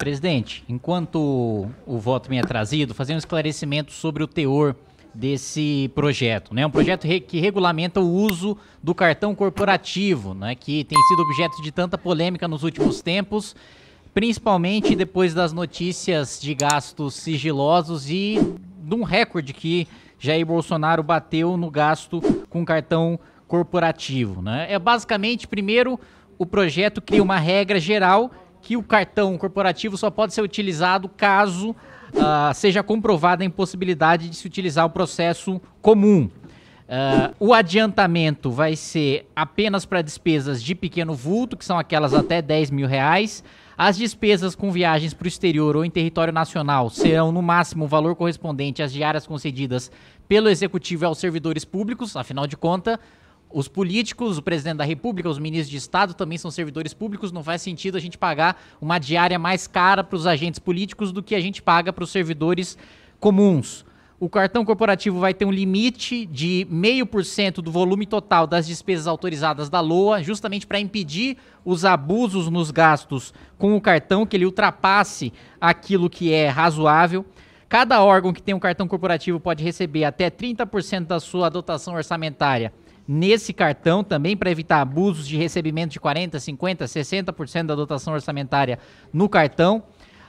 Presidente, enquanto o voto me é trazido, fazer um esclarecimento sobre o teor desse projeto, né? Um projeto que regulamenta o uso do cartão corporativo, né? Que tem sido objeto de tanta polêmica nos últimos tempos, principalmente depois das notícias de gastos sigilosos e de um recorde que Jair Bolsonaro bateu no gasto com cartão corporativo, né? É basicamente, primeiro, o projeto cria uma regra geral que o cartão corporativo só pode ser utilizado caso uh, seja comprovada a impossibilidade de se utilizar o processo comum. Uh, o adiantamento vai ser apenas para despesas de pequeno vulto, que são aquelas até 10 mil reais. As despesas com viagens para o exterior ou em território nacional serão, no máximo, o valor correspondente às diárias concedidas pelo executivo aos servidores públicos, afinal de contas, os políticos, o presidente da República, os ministros de Estado também são servidores públicos. Não faz sentido a gente pagar uma diária mais cara para os agentes políticos do que a gente paga para os servidores comuns. O cartão corporativo vai ter um limite de 0,5% do volume total das despesas autorizadas da LOA, justamente para impedir os abusos nos gastos com o cartão, que ele ultrapasse aquilo que é razoável. Cada órgão que tem um cartão corporativo pode receber até 30% da sua dotação orçamentária nesse cartão também para evitar abusos de recebimento de 40, 50, 60% da dotação orçamentária no cartão.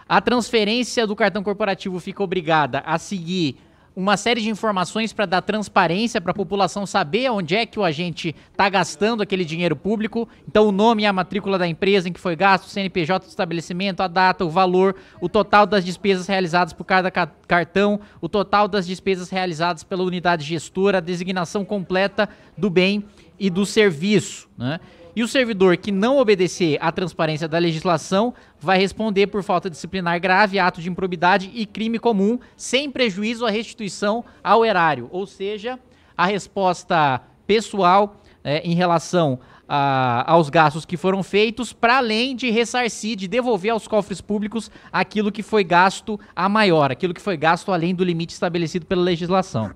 A transferência do cartão corporativo fica obrigada a seguir uma série de informações para dar transparência para a população saber onde é que o agente está gastando aquele dinheiro público. Então, o nome e a matrícula da empresa em que foi gasto, o CNPJ do estabelecimento, a data, o valor, o total das despesas realizadas por cada cartão, o total das despesas realizadas pela unidade gestora, a designação completa do bem e do serviço. Né? E o servidor que não obedecer à transparência da legislação vai responder por falta disciplinar grave, ato de improbidade e crime comum, sem prejuízo à restituição ao erário. Ou seja, a resposta pessoal é, em relação a, aos gastos que foram feitos, para além de ressarcir, de devolver aos cofres públicos aquilo que foi gasto a maior, aquilo que foi gasto além do limite estabelecido pela legislação.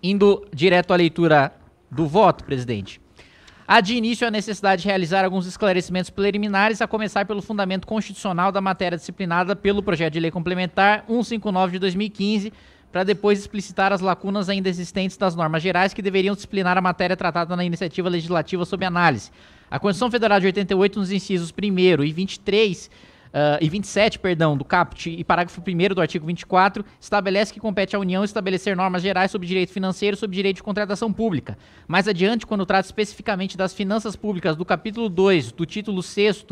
Indo direto à leitura do voto, presidente. Há de início a necessidade de realizar alguns esclarecimentos preliminares, a começar pelo fundamento constitucional da matéria disciplinada pelo projeto de lei complementar 159 de 2015, para depois explicitar as lacunas ainda existentes das normas gerais que deveriam disciplinar a matéria tratada na iniciativa legislativa sob análise. A Constituição Federal de 88, nos incisos 1 e 23, uh, e 27, perdão, do caput e parágrafo 1 do artigo 24, estabelece que compete à União estabelecer normas gerais sobre direito financeiro e sobre direito de contratação pública. Mais adiante, quando trata especificamente das finanças públicas do capítulo 2 do título 6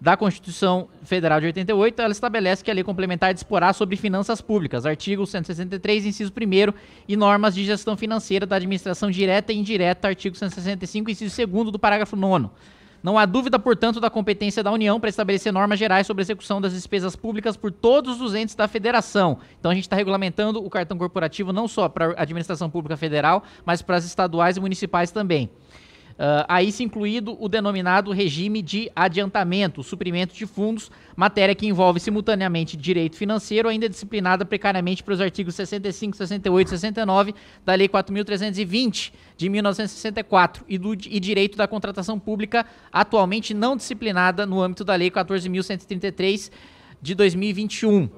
da Constituição Federal de 88, ela estabelece que a lei complementar disporá sobre finanças públicas, artigo 163, inciso 1 e normas de gestão financeira da administração direta e indireta, artigo 165, inciso 2 do parágrafo 9 não há dúvida, portanto, da competência da União para estabelecer normas gerais sobre a execução das despesas públicas por todos os entes da federação. Então a gente está regulamentando o cartão corporativo não só para a administração pública federal, mas para as estaduais e municipais também. Uh, aí se incluído o denominado regime de adiantamento, suprimento de fundos, matéria que envolve simultaneamente direito financeiro, ainda disciplinada precariamente pelos artigos 65, 68 e 69 da Lei 4.320 de 1964 e, do, e direito da contratação pública, atualmente não disciplinada no âmbito da Lei 14.133 de 2021.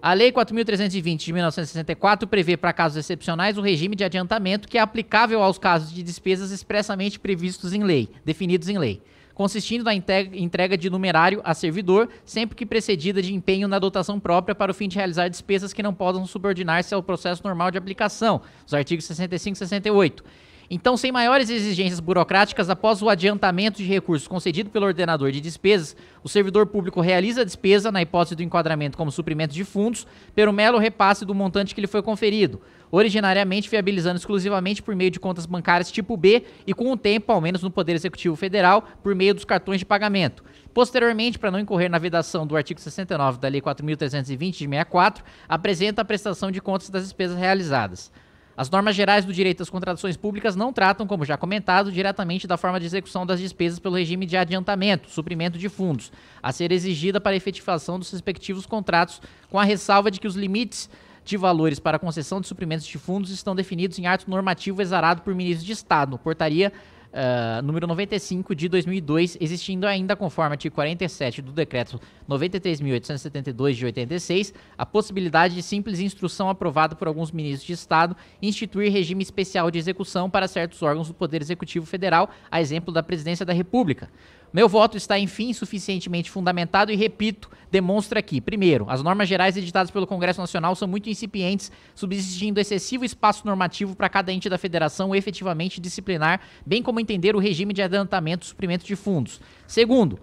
A Lei 4.320 de 1964 prevê para casos excepcionais o regime de adiantamento que é aplicável aos casos de despesas expressamente previstos em lei, definidos em lei, consistindo na entrega de numerário a servidor, sempre que precedida de empenho na dotação própria para o fim de realizar despesas que não possam subordinar-se ao processo normal de aplicação, os artigos 65 e 68. Então, sem maiores exigências burocráticas, após o adiantamento de recursos concedido pelo ordenador de despesas, o servidor público realiza a despesa, na hipótese do enquadramento como suprimento de fundos, pelo mero repasse do montante que lhe foi conferido, originariamente viabilizando exclusivamente por meio de contas bancárias tipo B e com o tempo, ao menos no Poder Executivo Federal, por meio dos cartões de pagamento. Posteriormente, para não incorrer na vedação do artigo 69 da Lei 4.320 de 64, apresenta a prestação de contas das despesas realizadas. As normas gerais do direito às contratações públicas não tratam, como já comentado, diretamente da forma de execução das despesas pelo regime de adiantamento, suprimento de fundos, a ser exigida para a efetivação dos respectivos contratos, com a ressalva de que os limites de valores para concessão de suprimentos de fundos estão definidos em ato normativo exarado por ministro de Estado, portaria ah, número 95 de 2002, existindo ainda conforme artigo 47 do decreto 93.872 de 86, a possibilidade de simples instrução aprovada por alguns ministros de Estado instituir regime especial de execução para certos órgãos do Poder Executivo Federal, a exemplo da Presidência da República. Meu voto está, enfim, suficientemente fundamentado e, repito, demonstra que, primeiro, as normas gerais editadas pelo Congresso Nacional são muito incipientes, subsistindo excessivo espaço normativo para cada ente da federação efetivamente disciplinar, bem como entender o regime de adiantamento e suprimento de fundos. Segundo,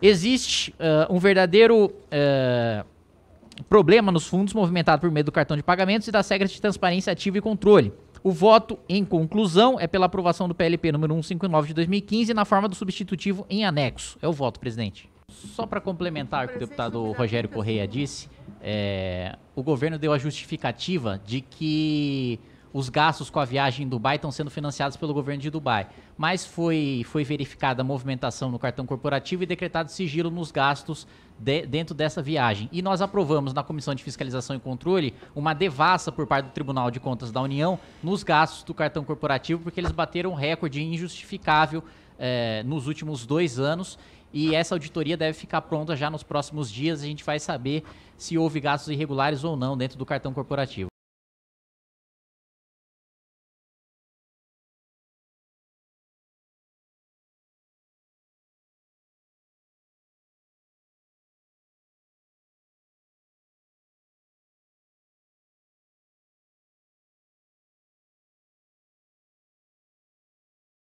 existe uh, um verdadeiro. Uh, problema nos fundos movimentados por meio do cartão de pagamentos e das regras de transparência ativa e controle. O voto em conclusão é pela aprovação do PLP número 159 de 2015 na forma do substitutivo em anexo. É o voto, presidente. Só para complementar o que o deputado Rogério Correia disse, é, o governo deu a justificativa de que os gastos com a viagem em Dubai estão sendo financiados pelo governo de Dubai. Mas foi, foi verificada a movimentação no cartão corporativo e decretado sigilo nos gastos de, dentro dessa viagem. E nós aprovamos na Comissão de Fiscalização e Controle uma devassa por parte do Tribunal de Contas da União nos gastos do cartão corporativo, porque eles bateram um recorde injustificável eh, nos últimos dois anos. E essa auditoria deve ficar pronta já nos próximos dias. A gente vai saber se houve gastos irregulares ou não dentro do cartão corporativo.